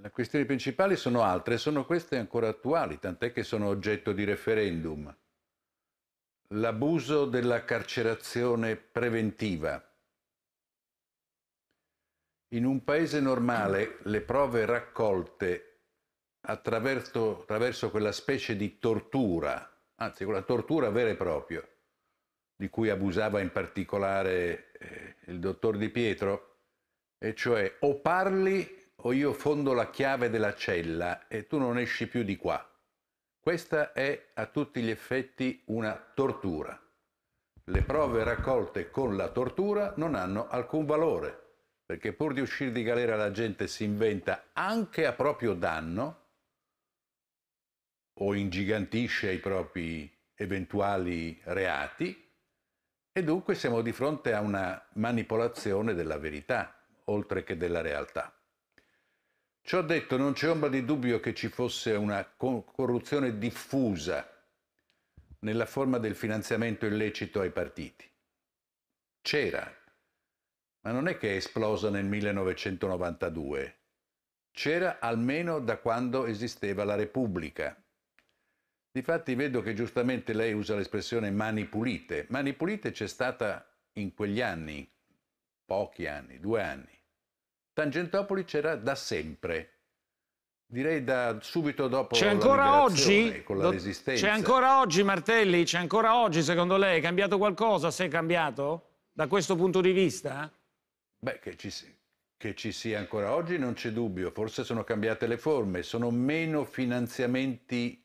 Le questioni principali sono altre, sono queste ancora attuali, tant'è che sono oggetto di referendum. L'abuso della carcerazione preventiva. In un paese normale le prove raccolte attraverso, attraverso quella specie di tortura, anzi quella tortura vera e propria, di cui abusava in particolare eh, il dottor Di Pietro, e cioè o parli o io fondo la chiave della cella e tu non esci più di qua. Questa è a tutti gli effetti una tortura. Le prove raccolte con la tortura non hanno alcun valore, perché pur di uscire di galera la gente si inventa anche a proprio danno o ingigantisce i propri eventuali reati e dunque siamo di fronte a una manipolazione della verità, oltre che della realtà. Ciò detto, non c'è ombra di dubbio che ci fosse una corruzione diffusa nella forma del finanziamento illecito ai partiti. C'era, ma non è che è esplosa nel 1992. C'era almeno da quando esisteva la Repubblica. Difatti vedo che giustamente lei usa l'espressione mani pulite. Mani pulite c'è stata in quegli anni, pochi anni, due anni. Tangentopoli c'era da sempre, direi da subito dopo c'è ancora oggi? con la Do... resistenza. C'è ancora oggi Martelli? C'è ancora oggi secondo lei? È cambiato qualcosa? Se è cambiato? Da questo punto di vista? Beh, che ci, che ci sia ancora oggi non c'è dubbio, forse sono cambiate le forme, sono meno finanziamenti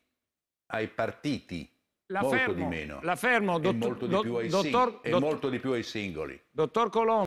ai partiti, la molto fermo, di meno, la fermo, dottor, e molto di più ai, dottor, dottor, molto di più ai singoli. Dottor Colombo.